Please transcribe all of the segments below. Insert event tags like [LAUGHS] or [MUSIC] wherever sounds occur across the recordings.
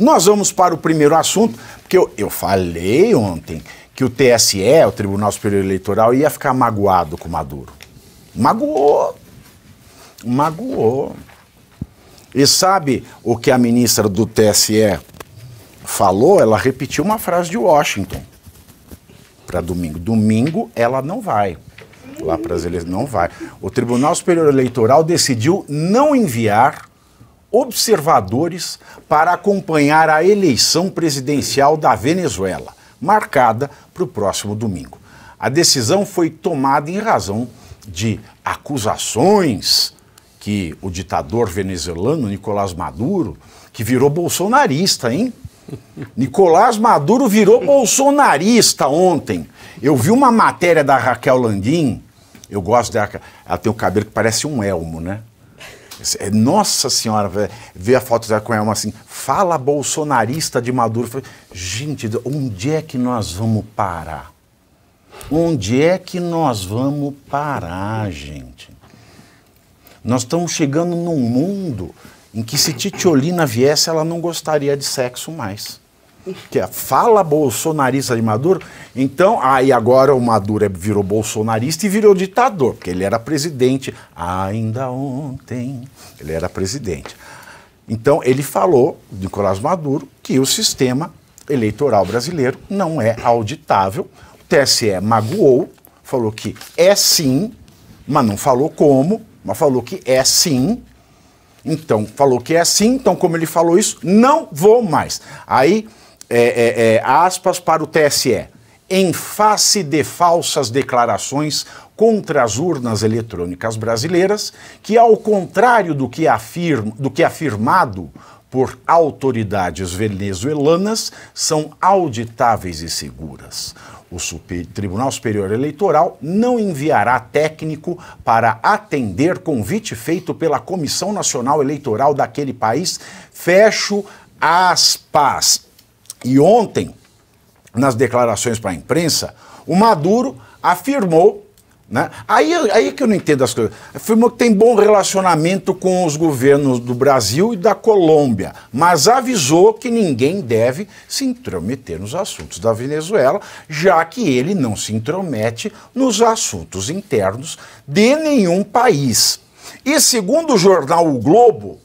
Nós vamos para o primeiro assunto, porque eu, eu falei ontem que o TSE, o Tribunal Superior Eleitoral, ia ficar magoado com o Maduro. Magoou. Magoou. E sabe o que a ministra do TSE falou? Ela repetiu uma frase de Washington para domingo. Domingo ela não vai lá para as eleições. Não vai. O Tribunal Superior Eleitoral decidiu não enviar observadores para acompanhar a eleição presidencial da Venezuela, marcada para o próximo domingo. A decisão foi tomada em razão de acusações que o ditador venezuelano Nicolás Maduro, que virou bolsonarista, hein? Nicolás Maduro virou bolsonarista ontem. Eu vi uma matéria da Raquel Landim, eu gosto dela, ela tem o um cabelo que parece um elmo, né? É, nossa Senhora, ver a foto dela com ela assim, fala bolsonarista de Maduro. Falei, gente, onde é que nós vamos parar? Onde é que nós vamos parar, gente? Nós estamos chegando num mundo em que se Titiolina viesse, ela não gostaria de sexo mais que é fala bolsonarista de Maduro. Então, aí ah, agora o Maduro é, virou bolsonarista e virou ditador, porque ele era presidente ainda ontem. Ele era presidente. Então, ele falou, Nicolás Maduro, que o sistema eleitoral brasileiro não é auditável. O TSE magoou, falou que é sim, mas não falou como, mas falou que é sim. Então, falou que é sim, então, como ele falou isso, não vou mais. Aí é, é, é, aspas para o TSE, em face de falsas declarações contra as urnas eletrônicas brasileiras, que, ao contrário do que, afirma, do que afirmado por autoridades venezuelanas, são auditáveis e seguras. O Super, Tribunal Superior Eleitoral não enviará técnico para atender convite feito pela Comissão Nacional Eleitoral daquele país. Fecho aspas. E ontem, nas declarações para a imprensa, o Maduro afirmou. Né? Aí, aí que eu não entendo as coisas. Afirmou que tem bom relacionamento com os governos do Brasil e da Colômbia, mas avisou que ninguém deve se intrometer nos assuntos da Venezuela, já que ele não se intromete nos assuntos internos de nenhum país. E segundo o jornal O Globo,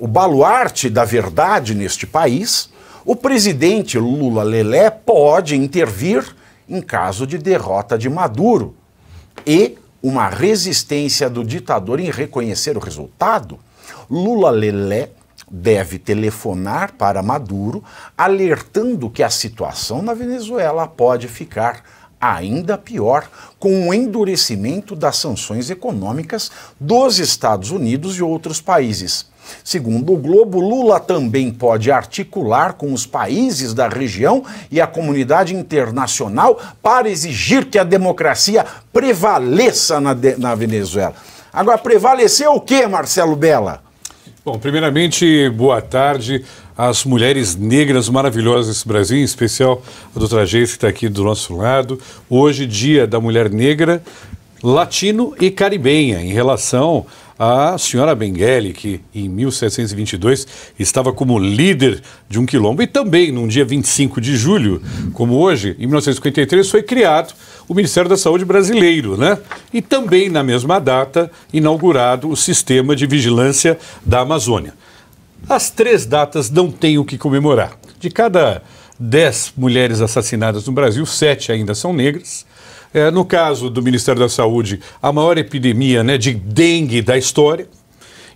o baluarte da verdade neste país, o presidente Lula Lelé pode intervir em caso de derrota de Maduro e uma resistência do ditador em reconhecer o resultado, Lula Lelé deve telefonar para Maduro alertando que a situação na Venezuela pode ficar ainda pior com o endurecimento das sanções econômicas dos Estados Unidos e outros países. Segundo o Globo, Lula também pode articular com os países da região e a comunidade internacional para exigir que a democracia prevaleça na, de na Venezuela. Agora, prevalecer o quê, Marcelo Bela? Bom, primeiramente, boa tarde às mulheres negras maravilhosas desse Brasil, em especial a doutora Geis, que está aqui do nosso lado. Hoje, dia da mulher negra, latino e caribenha, em relação a senhora Bengele, que em 1722 estava como líder de um quilombo, e também, num dia 25 de julho, como hoje, em 1953, foi criado o Ministério da Saúde brasileiro, né? E também, na mesma data, inaugurado o sistema de vigilância da Amazônia. As três datas não têm o que comemorar. De cada dez mulheres assassinadas no Brasil, sete ainda são negras. É, no caso do Ministério da Saúde, a maior epidemia né, de dengue da história,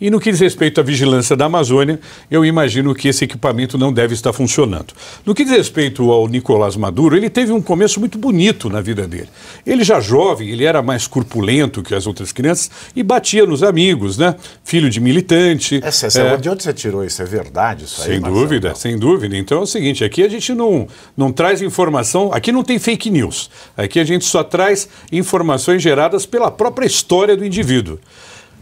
e no que diz respeito à vigilância da Amazônia, eu imagino que esse equipamento não deve estar funcionando. No que diz respeito ao Nicolás Maduro, ele teve um começo muito bonito na vida dele. Ele já jovem, ele era mais corpulento que as outras crianças e batia nos amigos, né? Filho de militante. Essa, é, essa, é... De onde você tirou isso? É verdade isso aí? Sem dúvida, sem dúvida. Então é o seguinte, aqui a gente não, não traz informação, aqui não tem fake news. Aqui a gente só traz informações geradas pela própria história do indivíduo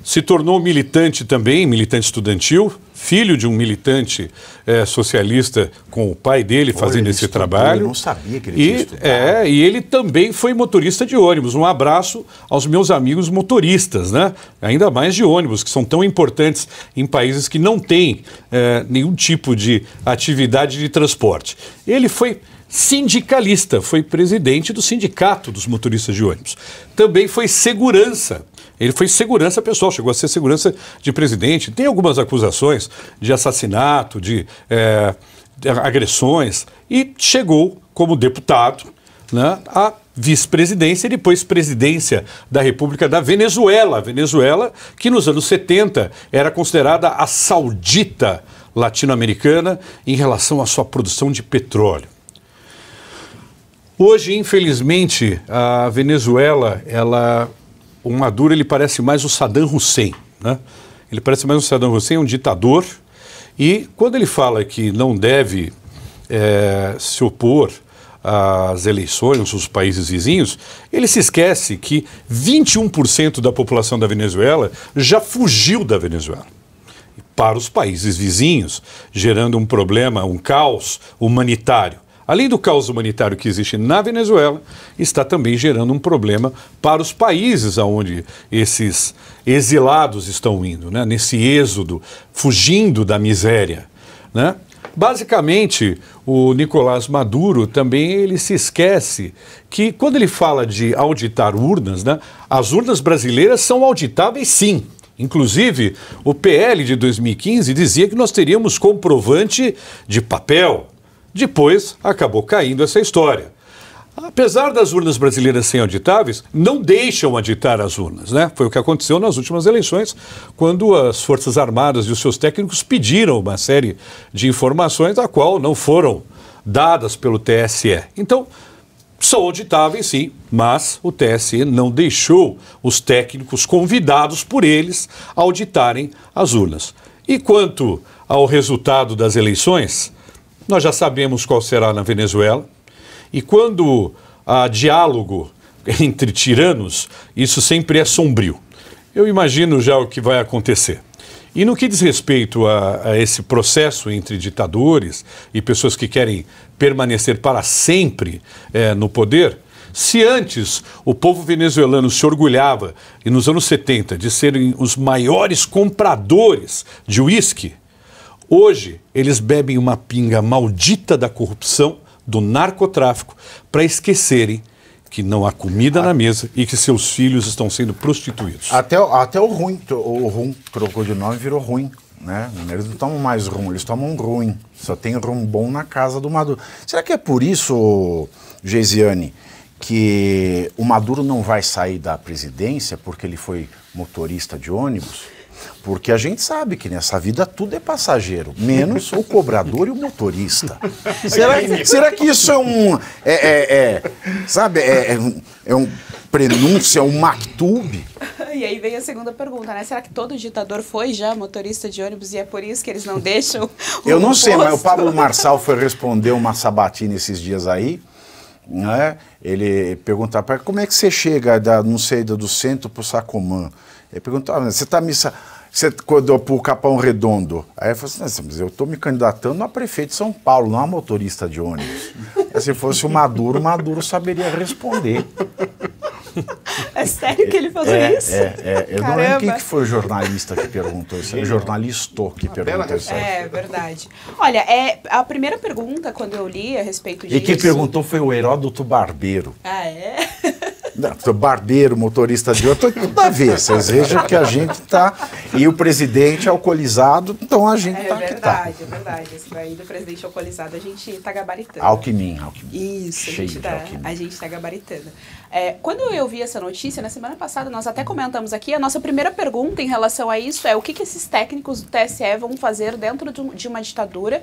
se tornou militante também, militante estudantil, filho de um militante é, socialista com o pai dele fazendo Olha, esse estudou, trabalho. Eu não sabia que ele e, tinha É, e ele também foi motorista de ônibus. Um abraço aos meus amigos motoristas, né? Ainda mais de ônibus, que são tão importantes em países que não têm é, nenhum tipo de atividade de transporte. Ele foi sindicalista, foi presidente do sindicato dos motoristas de ônibus. Também foi segurança ele foi segurança pessoal, chegou a ser segurança de presidente. Tem algumas acusações de assassinato, de, é, de agressões, e chegou como deputado né, a vice-presidência e depois presidência da República da Venezuela. Venezuela, que nos anos 70 era considerada a saudita latino-americana em relação à sua produção de petróleo. Hoje, infelizmente, a Venezuela ela o Maduro ele parece mais o Saddam Hussein. Né? Ele parece mais o Saddam Hussein, um ditador. E quando ele fala que não deve é, se opor às eleições nos países vizinhos, ele se esquece que 21% da população da Venezuela já fugiu da Venezuela para os países vizinhos, gerando um problema, um caos humanitário. Além do caos humanitário que existe na Venezuela, está também gerando um problema para os países aonde esses exilados estão indo, né? nesse êxodo, fugindo da miséria. Né? Basicamente, o Nicolás Maduro também ele se esquece que quando ele fala de auditar urnas, né, as urnas brasileiras são auditáveis sim. Inclusive, o PL de 2015 dizia que nós teríamos comprovante de papel, depois acabou caindo essa história. Apesar das urnas brasileiras serem auditáveis, não deixam auditar as urnas, né? Foi o que aconteceu nas últimas eleições, quando as Forças Armadas e os seus técnicos pediram uma série de informações a qual não foram dadas pelo TSE. Então, são auditáveis sim, mas o TSE não deixou os técnicos convidados por eles auditarem as urnas. E quanto ao resultado das eleições, nós já sabemos qual será na Venezuela. E quando há diálogo [LAUGHS] entre tiranos, isso sempre é sombrio. Eu imagino já o que vai acontecer. E no que diz respeito a, a, esse processo entre ditadores e pessoas que querem permanecer para sempre é, no poder, se antes o povo venezuelano se orgulhava, e nos anos 70, de serem os maiores compradores de uísque, Hoje, eles bebem uma pinga maldita da corrupção, do narcotráfico, para esquecerem que não há comida na ah. mesa e que seus filhos estão sendo prostituídos. Até, até o ruim, o rum trocou de nome e virou ruim. Né? Eles não tomam mais rum, eles tomam ruim. Só tem rum bom na casa do Maduro. Será que é por isso, Geisiane, que o Maduro não vai sair da presidência porque ele foi motorista de ônibus? Porque a gente sabe que nessa vida tudo é passageiro, menos o cobrador e o motorista. Será, será que isso é um. É, é, é sabe, é, é, um, é prenúncio, é um mactube? E aí vem a segunda pergunta, né? Será que todo ditador foi já motorista de ônibus e é por isso que eles não deixam? eu não posto? sei, mas o Pablo Marçal foi responder uma sabatina esses dias aí né? Ele perguntar para como é que você chega da não sei do centro para o Sacomã. Ele perguntava ah, você está missa você quando para o Capão Redondo. Aí eu falei assim, mas eu estou me candidatando a prefeito de São Paulo, não a motorista de ônibus. [LAUGHS] Se fosse o Maduro, o Maduro saberia responder. [LAUGHS] é sério que ele falou é, isso? É, é. Eu Caramba. não lembro quem que foi o jornalista que perguntou isso. O jornalista que Uma perguntou isso. É, verdade. Olha, é, a primeira pergunta, quando eu li a respeito disso... E quem perguntou foi o Heródoto Barbeiro. Ah, é? [LAUGHS] Não, barbeiro, motorista de outro, tudo a ver. Vocês vejam que a gente está. E o presidente alcoolizado, então a gente está. É, tá, tá? verdade, tá. é verdade. Esse daí do presidente alcoolizado a gente está gabaritando. Alquimim, alquimim. Isso, Cheio a gente está tá gabaritando. É, quando eu vi essa notícia, na semana passada, nós até comentamos aqui, a nossa primeira pergunta em relação a isso é o que, que esses técnicos do TSE vão fazer dentro de uma ditadura,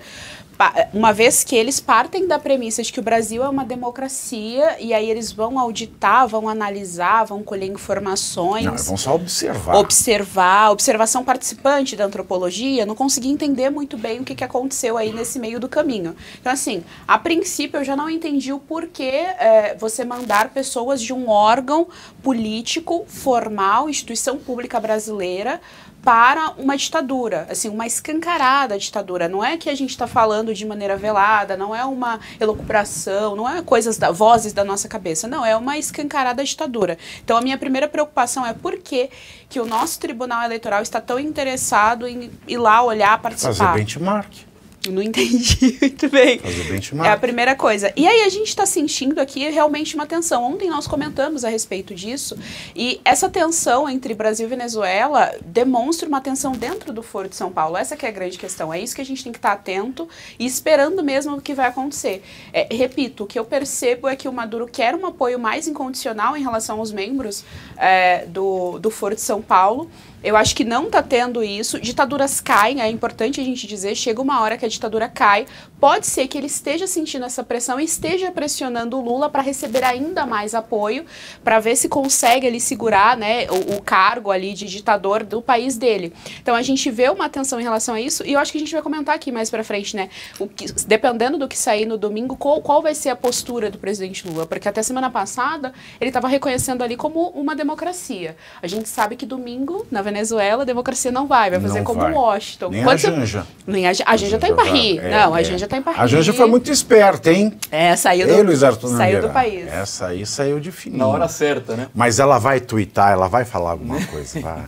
uma vez que eles partem da premissa de que o Brasil é uma democracia e aí eles vão auditar, vão analisar, vão colher informações. Não, vão só observar. Observar, observação participante da antropologia, não consegui entender muito bem o que, que aconteceu aí nesse meio do caminho. Então, assim, a princípio eu já não entendi o porquê é, você mandar pessoas de um órgão político formal, instituição pública brasileira, para uma ditadura, assim, uma escancarada ditadura. Não é que a gente está falando de maneira velada, não é uma elucubração, não é coisas da vozes da nossa cabeça, não, é uma escancarada ditadura. Então a minha primeira preocupação é por que, que o nosso Tribunal Eleitoral está tão interessado em ir lá olhar, participar. Fazer benchmark não entendi [LAUGHS] muito bem. Fazer É a primeira coisa. E aí a gente está sentindo aqui realmente uma tensão. Ontem nós comentamos a respeito disso e essa tensão entre Brasil e Venezuela demonstra uma tensão dentro do Foro de São Paulo. Essa que é a grande questão. É isso que a gente tem que estar tá atento e esperando mesmo o que vai acontecer. É, repito, o que eu percebo é que o Maduro quer um apoio mais incondicional em relação aos membros é, do, do Foro de São Paulo. Eu acho que não está tendo isso. Ditaduras caem, é importante a gente dizer. Chega uma hora que a ditadura cai. Pode ser que ele esteja sentindo essa pressão e esteja pressionando o Lula para receber ainda mais apoio, para ver se consegue ali segurar né, o, o, cargo ali de ditador do país dele. Então a gente vê uma atenção em relação a isso e eu acho que a gente vai comentar aqui mais para frente, né? Que, dependendo do que sair no domingo, qual, qual vai ser a postura do presidente Lula? Porque até semana passada ele estava reconhecendo ali como uma democracia. A gente sabe que domingo, na verdade, Venezuela, a democracia não vai. Vai fazer não como vai. Washington. Nem a Janja. Nem a, a Janja está em Paris. É, não, é. Tá a Janja está em Paris. A Janja foi muito esperta, hein? É, saiu do, Ei, Luiz Arthur saiu do país. Essa aí saiu de fininho. Na hora certa, né? Mas ela vai twittar, ela vai falar alguma [LAUGHS] coisa. vai, vai.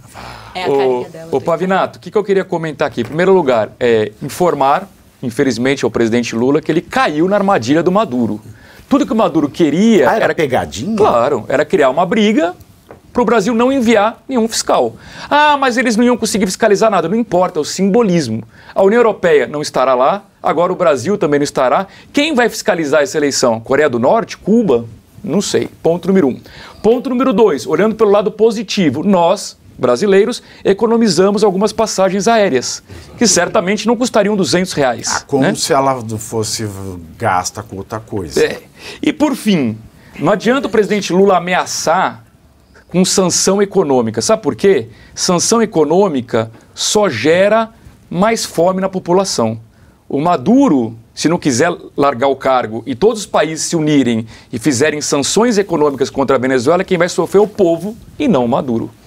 É a dela. Ô, Pavinato, o que, que eu queria comentar aqui? Em primeiro lugar, é informar, infelizmente, ao presidente Lula que ele caiu na armadilha do Maduro. Tudo que o Maduro queria. Ah, era, era pegadinha? Claro, era criar uma briga para o Brasil não enviar nenhum fiscal. Ah, mas eles não iam conseguir fiscalizar nada. Não importa, é o simbolismo. A União Europeia não estará lá, agora o Brasil também não estará. Quem vai fiscalizar essa eleição? Coreia do Norte? Cuba? Não sei. Ponto número um. Ponto número dois, olhando pelo lado positivo, nós, brasileiros, economizamos algumas passagens aéreas, que certamente não custariam 200 reais. Ah, como né? se ela fosse gasta com outra coisa. É. E por fim, não adianta o presidente Lula ameaçar com sanção econômica. Sabe por quê? Sanção econômica só gera mais fome na população. O Maduro, se não quiser largar o cargo e todos os países se unirem e fizerem sanções econômicas contra a Venezuela, quem vai sofrer é o povo e não o Maduro.